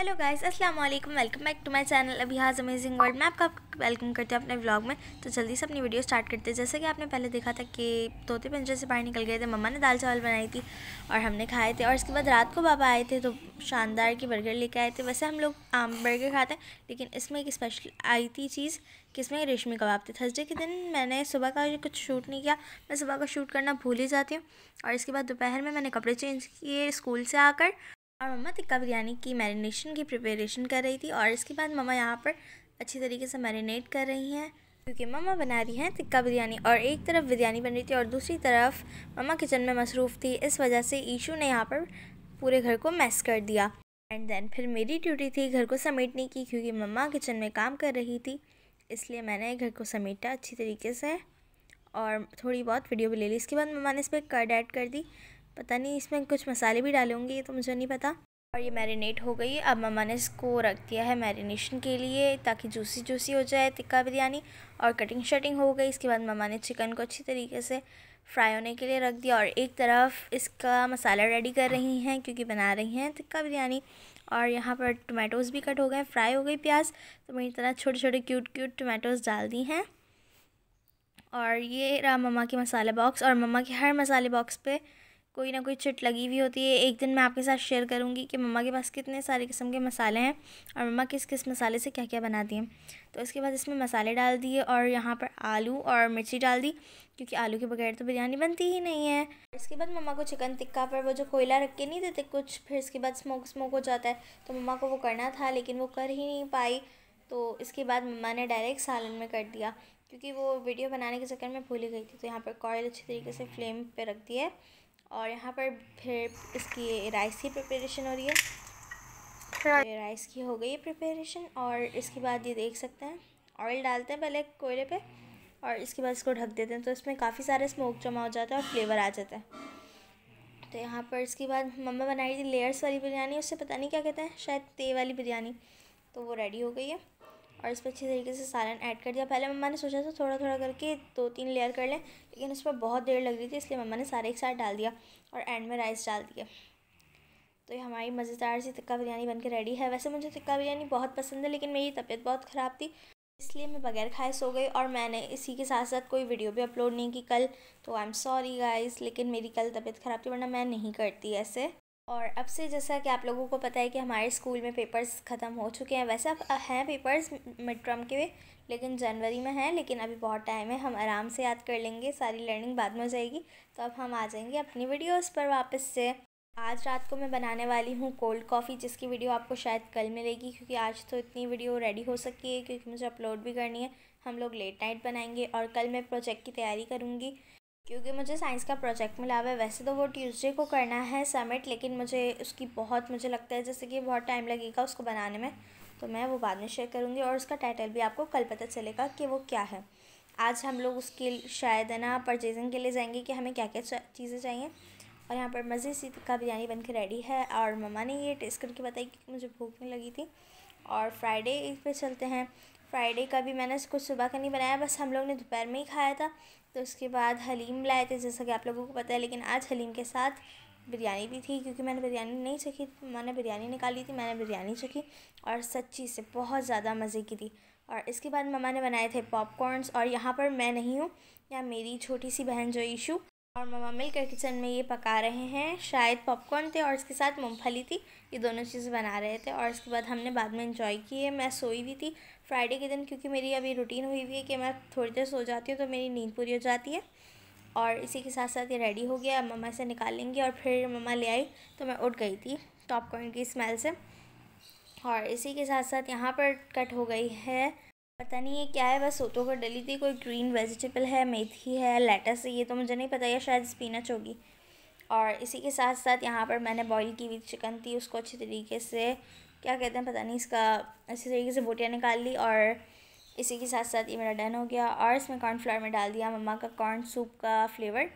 hello guys अस्सलाम वालेकुम welcome back to my channel अभी हाज अमेजिंग वर्ल्ड मैं आपका वेलकम करते हैं अपने व्लॉग में तो जल्दी से अपनी वीडियो स्टार्ट करते हैं जैसे कि आपने पहले देखा था कि तोते पिंजरे से बाहर निकल गए थे मम्मा ने दाल चावल बनाई थी और हमने खाए थे और इसके बाद रात को बाबा आए थे तो शानदार के बर्गर लेके आए थे वैसे हम लोग आम बर्गर खाते हैं लेकिन इसमें एक स्पेशल आई थी चीज़ कि इसमें रेशमी कबाब थे थर्सडे के दिन मैंने सुबह का कुछ शूट नहीं किया मैं सुबह का शूट करना भूल ही जाती हूँ और इसके बाद दोपहर में मैंने कपड़े चेंज किए स्कूल से आकर और मम्मा टिक्का बिरयानी की मैरिनेशन की प्रिपरेशन कर रही थी और इसके बाद मम्मा यहाँ पर अच्छी तरीके से मैरिनेट कर रही हैं क्योंकि मम्मा बना रही हैं टिक्का बिरयानी और एक तरफ बिरयानी बन रही थी और दूसरी तरफ मम्मा किचन में मसरूफ़ थी इस वजह से ईशू ने यहाँ पर पूरे घर को मैस कर दिया एंड देन फिर मेरी ड्यूटी थी घर को समेटने की क्योंकि मम्मा किचन में काम कर रही थी इसलिए मैंने घर को समेटा अच्छी तरीके से और थोड़ी बहुत वीडियो भी ले ली इसके बाद मम्मा ने इस पर कर्ड ऐड कर दी पता नहीं इसमें कुछ मसाले भी डाले होंगे ये तो मुझे नहीं पता और ये मैरिनेट हो गई अब ममा ने इसको रख दिया है मैरिनेशन के लिए ताकि जूसी जूसी हो जाए टिक्का बिरयानी और कटिंग शटिंग हो गई इसके बाद ममा ने चिकन को अच्छी तरीके से फ्राई होने के लिए रख दिया और एक तरफ इसका मसाला रेडी कर रही हैं क्योंकि बना रही हैं टिक्का बिरयानी और यहाँ पर टमाटोज़ भी कट हो गए फ्राई हो गई प्याज तो मेरी तरह छोटे छोटे क्यूट क्यूट टमाटोज़ डाल दी हैं और ये रहा ममा के मसाले बॉक्स और ममा के हर मसाले बॉक्स पर कोई ना कोई चिट लगी हुई होती है एक दिन मैं आपके साथ शेयर करूँगी कि मम्मा के पास कितने सारे किस्म के मसाले हैं और मम्मा किस किस मसाले से क्या क्या बनाती हैं तो इसके बाद इसमें मसाले डाल दिए और यहाँ पर आलू और मिर्ची डाल दी क्योंकि आलू के बगैर तो बिरयानी बनती ही नहीं है इसके बाद मम्मा को चिकन टिक्का पर वो जो कोयला रख के नहीं देते कुछ फिर इसके बाद स्मोक स्मोक हो जाता है तो मम्मा को वो करना था लेकिन वो कर ही नहीं पाई तो इसके बाद मम्मा ने डायरेक्ट सालन में कर दिया क्योंकि वो वीडियो बनाने के चक्कर में भूल गई थी तो यहाँ पर कॉयल अच्छी तरीके से फ्लेम पर रख दिया है और यहाँ पर फिर इसकी राइस की प्रिपरेशन हो रही है राइस की हो गई प्रिपरेशन और इसके बाद ये देख सकते हैं ऑयल डालते हैं पहले कोयले पे और इसके बाद इसको ढक देते हैं तो इसमें काफ़ी सारे स्मोक जमा हो जाता है और फ्लेवर आ जाता है तो यहाँ पर इसके बाद मम्मा बनाई थी लेयर्स वाली बिरयानी उससे पता नहीं क्या कहते हैं शायद ते वाली बिरयानी तो वो रेडी हो गई है और इस पर अच्छी तरीके से सालन ऐड कर दिया पहले मम्मा ने सोचा था थोड़ा थोड़ा करके दो तीन लेयर कर लें लेकिन उस पर बहुत देर लग रही थी इसलिए मम्मा ने सारे एक साथ डाल दिया और एंड में राइस डाल दिया तो ये हमारी मज़ेदार सी टिक्का बिरयानी बनकर रेडी है वैसे मुझे टिक्का बिरयानी बहुत पसंद है लेकिन मेरी तबीयत बहुत ख़राब थी इसलिए मैं बगैर खाए सो गई और मैंने इसी के साथ साथ कोई वीडियो भी अपलोड नहीं की कल तो आई एम सॉरी गाइस लेकिन मेरी कल तबीयत ख़राब थी वरना मैं नहीं करती ऐसे और अब से जैसा कि आप लोगों को पता है कि हमारे स्कूल में पेपर्स ख़त्म हो चुके हैं वैसे अब हैं पेपर्स मिड टर्म के लेकिन जनवरी में हैं लेकिन अभी बहुत टाइम है हम आराम से याद कर लेंगे सारी लर्निंग बाद में हो जाएगी तो अब हम आ जाएंगे अपनी वीडियोस पर वापस से आज रात को मैं बनाने वाली हूँ कोल्ड कॉफ़ी जिसकी वीडियो आपको शायद कल मिलेगी क्योंकि आज तो इतनी वीडियो रेडी हो सकती है क्योंकि मुझे अपलोड भी करनी है हम लोग लेट नाइट बनाएंगे और कल मैं प्रोजेक्ट की तैयारी करूँगी क्योंकि मुझे साइंस का प्रोजेक्ट मिला हुआ है वैसे तो वो ट्यूसडे को करना है समिट लेकिन मुझे उसकी बहुत मुझे लगता है जैसे कि बहुत टाइम लगेगा उसको बनाने में तो मैं वो बाद में शेयर करूँगी और उसका टाइटल भी आपको कल पता चलेगा कि वो क्या है आज हम लोग उसके शायद है ना परचेजिंग के लिए जाएंगे कि हमें क्या क्या चीज़ें चाहिए और यहाँ पर मज़े से का बिरयानी बन के रेडी है और मम्मा ने ये टेस्ट करके बताई क्योंकि मुझे भूख नहीं लगी थी और फ्राइडे पे चलते हैं फ्राइडे का भी मैंने कुछ सुबह का नहीं बनाया बस हम लोग ने दोपहर में ही खाया था तो उसके बाद हलीम लाए थे जैसा कि आप लोगों को पता है लेकिन आज हलीम के साथ बिरयानी भी थी क्योंकि मैंने बिरयानी नहीं चखी मैंने बिरयानी निकाली थी मैंने बिरयानी चखी और सच्ची से बहुत ज़्यादा मज़े की थी और इसके बाद मम्मा ने बनाए थे पॉपकॉर्नस और यहाँ पर मैं नहीं हूँ या मेरी छोटी सी बहन जो ईशू और ममा मिलकर किचन में ये पका रहे हैं शायद पॉपकॉर्न थे और इसके साथ मूंगफली थी ये दोनों चीज़ें बना रहे थे और इसके बाद हमने बाद में इंजॉय किए मैं सोई हुई थी फ्राइडे के दिन क्योंकि मेरी अभी रूटीन हुई हुई है कि मैं थोड़ी देर सो जाती हूँ तो मेरी नींद पूरी हो जाती है और इसी के साथ साथ ये रेडी हो गया मम्मा इसे निकालेंगे और फिर मम्मा ले आई तो मैं उठ गई थी पॉपकॉर्न की स्मेल से और इसी के साथ साथ यहाँ पर कट हो गई है पता नहीं ये क्या है बस सोतों को डली थी कोई ग्रीन वेजिटेबल है मेथी है लेटस है ये तो मुझे नहीं पता या शायद स्पिनच होगी और इसी के साथ साथ यहाँ पर मैंने बॉईल की हुई चिकन थी उसको अच्छी तरीके से क्या कहते हैं पता नहीं इसका अच्छी तरीके से बोटियाँ निकाल ली और इसी के साथ साथ ये मेरा डन हो गया और इसमें कॉर्नफ्लावर में डाल दिया मम्मा का कॉर्न सूप का फ्लेवर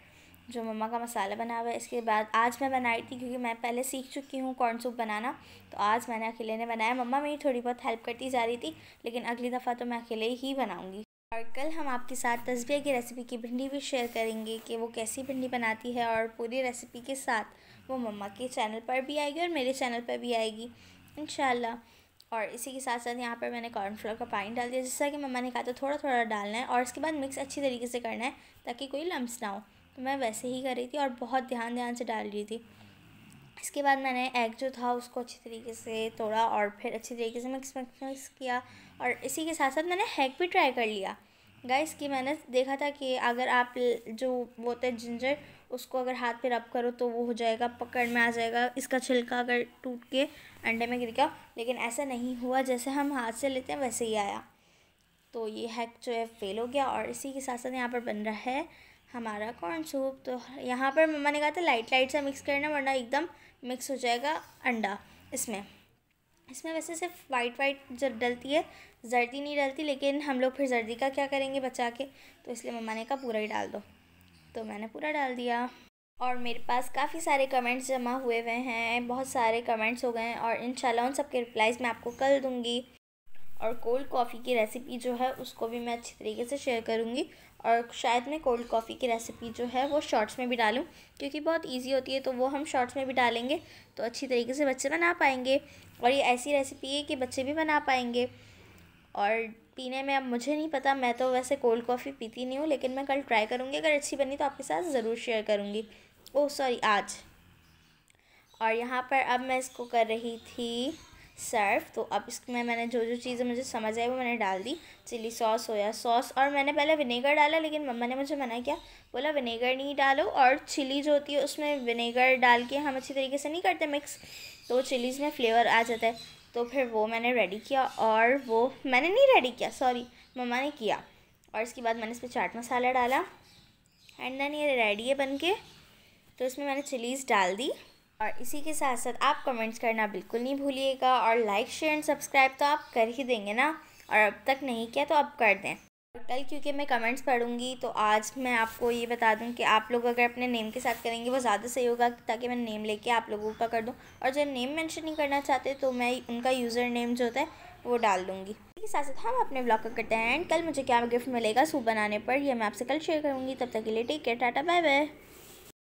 जो मम्मा का मसाला बना हुआ है इसके बाद आज मैं बनाई थी क्योंकि मैं पहले सीख चुकी हूँ कॉर्न सूप बनाना तो आज मैंने अकेले ने बनाया मम्मा मेरी थोड़ी बहुत हेल्प करती जा रही थी लेकिन अगली दफ़ा तो मैं अकेले ही बनाऊँगी और कल हम आपके साथ तस्बिया की रेसिपी की भिंडी भी शेयर करेंगे कि वो कैसी भिंडी बनाती है और पूरी रेसिपी के साथ वो मम्मा के चैनल पर भी आएगी और मेरे चैनल पर भी आएगी इन और इसी के साथ साथ यहाँ पर मैंने कॉर्नफ्लोर का पानी डाल दिया जिससे कि मम्मा ने कहा था थोड़ा थोड़ा डालना है और इसके बाद मिक्स अच्छी तरीके से करना है ताकि कोई लम्स ना हो तो मैं वैसे ही कर रही थी और बहुत ध्यान ध्यान से डाल रही थी इसके बाद मैंने एग जो था उसको अच्छी तरीके से तोड़ा और फिर अच्छी तरीके से मिक्स मिक्स किया और इसी के साथ साथ मैंने हैग भी ट्राई कर लिया गाइस कि मैंने देखा था कि अगर आप जो वो होता है जिंजर उसको अगर हाथ पे रब करो तो वो हो जाएगा पकड़ में आ जाएगा इसका छिलका अगर टूट के अंडे में गिर गया लेकिन ऐसा नहीं हुआ जैसे हम हाथ से लेते हैं वैसे ही आया तो ये हैक जो है फेल हो गया और इसी के साथ साथ यहाँ पर बन रहा है हमारा कॉर्न सूप तो यहाँ पर मम्मा ने कहा था लाइट लाइट सा मिक्स करना वरना एकदम मिक्स हो जाएगा अंडा इसमें इसमें वैसे सिर्फ वाइट वाइट जब डलती है जर्दी नहीं डलती लेकिन हम लोग फिर जर्दी का क्या करेंगे बचा के तो इसलिए मम्मा ने कहा पूरा ही डाल दो तो मैंने पूरा डाल दिया और मेरे पास काफ़ी सारे कमेंट्स जमा हुए हुए हैं बहुत सारे कमेंट्स हो गए हैं और इन उन सब के रिप्लाइज़ मैं आपको कल दूँगी और कोल्ड कॉफ़ी की रेसिपी जो है उसको भी मैं अच्छी तरीके से शेयर करूँगी और शायद मैं कोल्ड कॉफ़ी की रेसिपी जो है वो शॉर्ट्स में भी डालूँ क्योंकि बहुत इजी होती है तो वो हम शॉर्ट्स में भी डालेंगे तो अच्छी तरीके से बच्चे बना पाएंगे और ये ऐसी रेसिपी है कि बच्चे भी बना पाएंगे और पीने में अब मुझे नहीं पता मैं तो वैसे कोल्ड कॉफ़ी पीती नहीं हूँ लेकिन मैं कल ट्राई करूँगी अगर अच्छी बनी तो आपके साथ ज़रूर शेयर करूँगी ओह oh, सॉरी आज और यहाँ पर अब मैं इसको कर रही थी सर्व तो अब इसमें मैंने जो जो चीज़ें मुझे समझ आई वो मैंने डाल दी चिली सॉस सोया सॉस और मैंने पहले विनेगर डाला लेकिन मम्मा ने मुझे मना किया बोला विनेगर नहीं डालो और चिली जो होती है उसमें विनेगर डाल के हम अच्छी तरीके से नहीं करते मिक्स तो चिलीज़ में फ्लेवर आ जाता है तो फिर वो मैंने रेडी किया और वो मैंने नहीं रेडी किया सॉरी मम्मा ने किया और इसके बाद मैंने इस पर चाट मसाला डाला एंड देन ये रेडी है बन के तो इसमें मैंने चिलीज़ डाल दी और इसी के साथ साथ आप कमेंट्स करना बिल्कुल नहीं भूलिएगा और लाइक शेयर एंड सब्सक्राइब तो आप कर ही देंगे ना और अब तक नहीं किया तो अब कर दें कल क्योंकि मैं कमेंट्स पढ़ूंगी तो आज मैं आपको ये बता दूं कि आप लोग अगर अपने नेम के साथ करेंगे वो ज़्यादा सही होगा ताकि मैं नेम लेके आप लोगों का कर दूं और जो नेम मेंशन नहीं करना चाहते तो मैं उनका यूज़र नेम जो होता है वो डाल दूँगी इसके साथ साथ हम अपने ब्लॉग का करते हैं एंड कल मुझे क्या गिफ्ट मिलेगा सूप बनाने पर यह मैं आपसे कल शेयर करूँगी तब तक के लिए take care tata bye bye